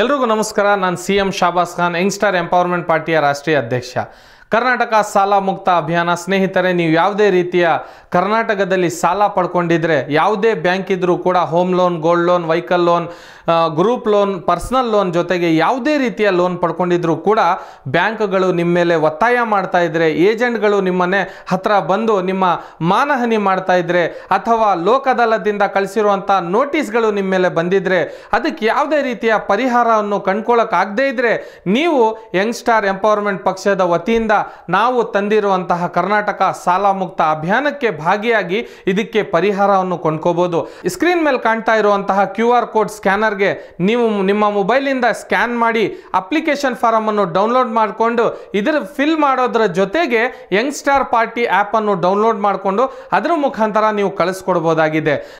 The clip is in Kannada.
ಎಲ್ರಿಗೂ ನಮಸ್ಕಾರ ನಾನು C M Shabaz Khan youngstar empowerment ಪಾರ್ಟಿಯ ರಾಷ್ಟ್ರೀಯ ಅಧ್ಯಕ್ಷ ಕರ್ನಾಟಕ ಸಾಲ ಮುಕ್ತ ಅಭಿಯಾನ ಸ್ನೇಹಿತರೆ ನೀವು ಯಾವುದೇ ರೀತಿಯ ಕರ್ನಾಟಕದಲ್ಲಿ ಸಾಲ ಪಡ್ಕೊಂಡಿದ್ರೆ ಯಾವುದೇ ಬ್ಯಾಂಕ್ ಇದ್ರೂ ಕೂಡ home loan gold loan vehicle loan group loan personal loan ಜೊತೆಗೆ ಯಾವುದೇ ರೀತಿಯ ಲೋನ್ ಪಡ್ಕೊಂಡಿದ್ರು ಕೂಡ ಬ್ಯಾಂಕ್ಗಳು ನಿಮ್ಮ ಮೇಲೆ ಒತ್ತಾಯ ಮಾಡ್ತಾ ಇದ್ರೆ ಏಜೆಂಟ್ಗಳು ನಿಮ್ಮನ್ನೇ ಹತ್ರ ಬಂದು ನಿಮ್ಮ ಮಾನಹಾನಿ ಮಾಡ್ತಾ ಇದ್ರೆ ಅಥವಾ ಲೋಕದಲದಿಂದ ಕಳಿಸಿರುವಂತಹ ಕಳಿಸಿರುವಂಥ ನೋಟಿಸ್ಗಳು ನಿಮ್ಮ ಮೇಲೆ ಬಂದಿದ್ರೆ ಅದಕ್ಕೆ ಯಾವುದೇ ರೀತಿಯ ಪರಿಹಾರವನ್ನು ಆಗದೇ ಇದ್ರೆ ನೀವು ಯಂಗ್ ಸ್ಟಾರ್ ಎಂಪವರ್ಮೆಂಟ್ ಪಕ್ಷದ ವತಿಯಿಂದ ನಾವು ತಂದಿರುವಂತಹ ಕರ್ನಾಟಕ ಸಾಲ ಮುಕ್ತ ಅಭಿಯಾನಕ್ಕೆ ಭಾಗಿಯಾಗಿ ಇದಕ್ಕೆ ಪರಿಹಾರವನ್ನು ಕೊಂಡ್ಕೋಬಹುದು ಸ್ಕ್ರೀನ್ ಮೇಲೆ ಕಾಣ್ತಾ ಇರುವಂತಹ ಕ್ಯೂ ಆರ್ ಕೋಡ್ ಸ್ಕ್ಯಾನರ್ಗೆ ನೀವು ನಿಮ್ಮ ಮೊಬೈಲಿಂದ ಸ್ಕ್ಯಾನ್ ಮಾಡಿ ಅಪ್ಲಿಕೇಶನ್ ಫಾರಂ ಅನ್ನು ಡೌನ್ಲೋಡ್ ಮಾಡಿಕೊಂಡು ಇದರ ಫಿಲ್ ಮಾಡೋದ್ರ ಜೊತೆಗೆ ಯಂಗ್ ಸ್ಟಾರ್ ಪಾರ್ಟಿ ಆ್ಯಪನ್ನು ಡೌನ್ಲೋಡ್ ಮಾಡಿಕೊಂಡು ಅದರ ಮುಖಾಂತರ ನೀವು ಕಳಿಸ್ಕೊಡ್ಬೋದಾಗಿದೆ